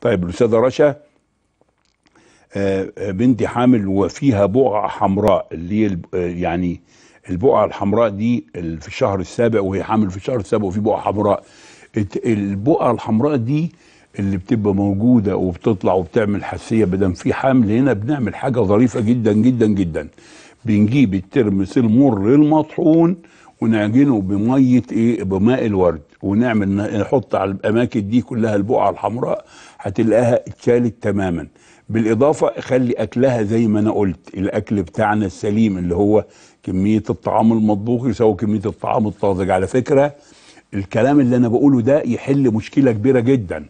طيب الاستاذه رشا آه، آه، بنتي حامل وفيها بقعه حمراء اللي هي آه، يعني البقعه الحمراء دي في الشهر السابع وهي حامل في الشهر السابع وفي بقعه حمراء البقعه الحمراء دي اللي بتبقى موجوده وبتطلع وبتعمل حساسيه بدل في حامل هنا بنعمل حاجه ظريفه جدا جدا جدا بنجيب الترمس المر المطحون ونعجنه بميه ايه بماء الورد ونعمل نحط على الاماكن دي كلها البقعه الحمراء هتلاقيها اتشالت تماما بالاضافه خلي اكلها زي ما انا قلت الاكل بتاعنا السليم اللي هو كميه الطعام المطبوخ يساوي كميه الطعام الطازج على فكره الكلام اللي انا بقوله ده يحل مشكله كبيره جدا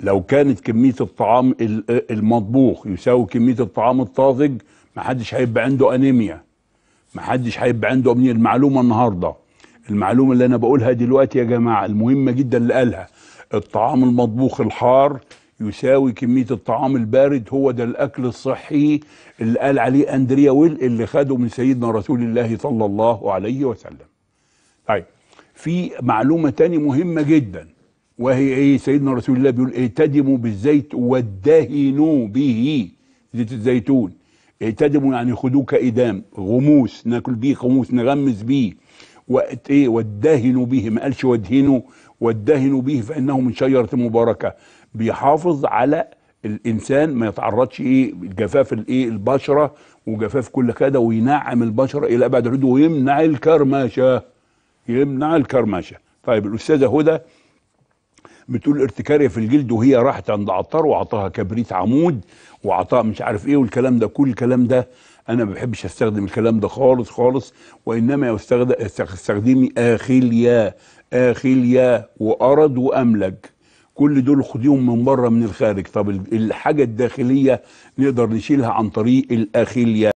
لو كانت كميه الطعام المطبوخ يساوي كميه الطعام الطازج محدش هيبقى عنده انيميا محدش هيبقى عنده امنيه المعلومه النهارده المعلومة اللي أنا بقولها دلوقتي يا جماعة المهمة جدا اللي قالها الطعام المطبوخ الحار يساوي كمية الطعام البارد هو ده الأكل الصحي اللي قال عليه أندريا ويل اللي خده من سيدنا رسول الله صلى الله عليه وسلم طيب في معلومة تاني مهمة جدا وهي ايه سيدنا رسول الله بيقول ائتدموا بالزيت وادهنوا به زيت الزيتون ائتدموا يعني خدوه كإدام غموس ناكل بيه غموس نغمس بيه وقت ايه وادهنوا به ما قالش وادهنوا وادهنوا به فانه من شجره مباركه بيحافظ على الانسان ما يتعرضش ايه جفاف الايه البشره وجفاف كل كده وينعم البشره الى ابعد حدود ويمنع الكرمشه يمنع الكرمشه طيب الاستاذه هدى بتقول ارتكاريه في الجلد وهي راحت عند عطار وعطاها كبريت عمود وعطاها مش عارف ايه والكلام ده كل الكلام ده انا ما بحبش استخدم الكلام ده خالص خالص وانما استخدمي اخليا اخليا وارد واملج كل دول خديهم من بره من الخارج طب الحاجه الداخليه نقدر نشيلها عن طريق الاخيليا